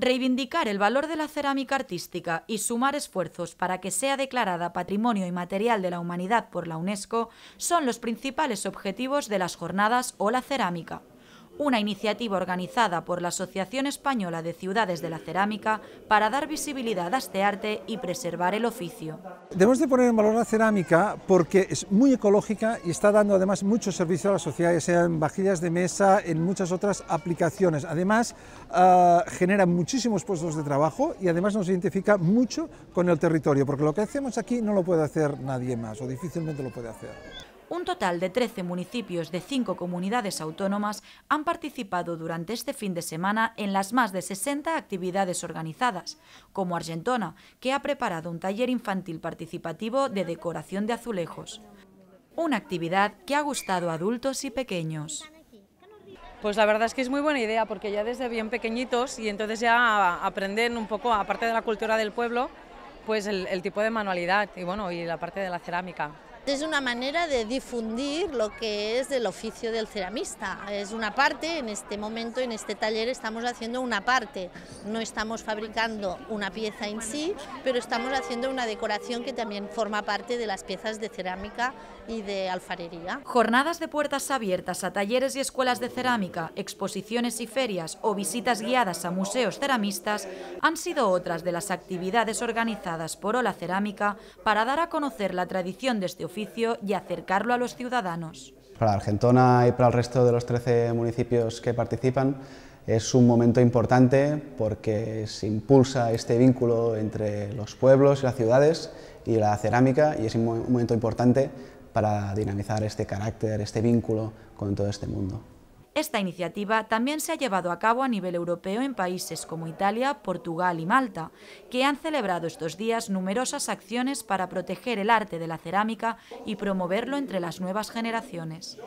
Reivindicar el valor de la cerámica artística y sumar esfuerzos para que sea declarada Patrimonio y Material de la Humanidad por la UNESCO son los principales objetivos de las jornadas o la Cerámica una iniciativa organizada por la Asociación Española de Ciudades de la Cerámica para dar visibilidad a este arte y preservar el oficio. Debemos de poner en valor la cerámica porque es muy ecológica y está dando además mucho servicio a la sociedad, ya sea en vajillas de mesa, en muchas otras aplicaciones. Además, ah, genera muchísimos puestos de trabajo y además nos identifica mucho con el territorio, porque lo que hacemos aquí no lo puede hacer nadie más o difícilmente lo puede hacer. Un total de 13 municipios de 5 comunidades autónomas han participado durante este fin de semana en las más de 60 actividades organizadas, como Argentona, que ha preparado un taller infantil participativo de decoración de azulejos. Una actividad que ha gustado a adultos y pequeños. Pues la verdad es que es muy buena idea porque ya desde bien pequeñitos y entonces ya aprenden un poco, aparte de la cultura del pueblo, pues el, el tipo de manualidad y bueno, y la parte de la cerámica es una manera de difundir lo que es el oficio del ceramista. Es una parte, en este momento, en este taller estamos haciendo una parte. No estamos fabricando una pieza en sí, pero estamos haciendo una decoración que también forma parte de las piezas de cerámica y de alfarería. Jornadas de puertas abiertas a talleres y escuelas de cerámica, exposiciones y ferias o visitas guiadas a museos ceramistas han sido otras de las actividades organizadas por Ola Cerámica para dar a conocer la tradición de este oficio y acercarlo a los ciudadanos. Para Argentona y para el resto de los 13 municipios que participan es un momento importante porque se impulsa este vínculo entre los pueblos y las ciudades y la cerámica y es un momento importante para dinamizar este carácter, este vínculo con todo este mundo. Esta iniciativa también se ha llevado a cabo a nivel europeo en países como Italia, Portugal y Malta, que han celebrado estos días numerosas acciones para proteger el arte de la cerámica y promoverlo entre las nuevas generaciones.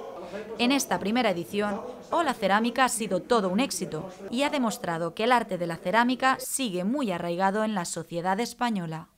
En esta primera edición, Hola Cerámica ha sido todo un éxito y ha demostrado que el arte de la cerámica sigue muy arraigado en la sociedad española.